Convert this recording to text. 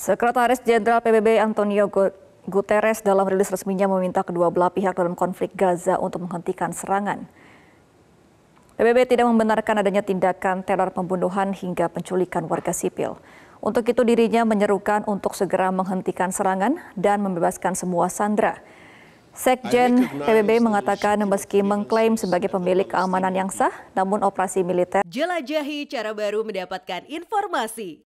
Sekretaris Jenderal PBB Antonio Guterres dalam rilis resminya meminta kedua belah pihak dalam konflik Gaza untuk menghentikan serangan. PBB tidak membenarkan adanya tindakan teror pembunuhan hingga penculikan warga sipil. Untuk itu dirinya menyerukan untuk segera menghentikan serangan dan membebaskan semua sandera. Sekjen PBB mengatakan meski mengklaim sebagai pemilik keamanan yang sah, namun operasi militer. Jelajahi cara baru mendapatkan informasi.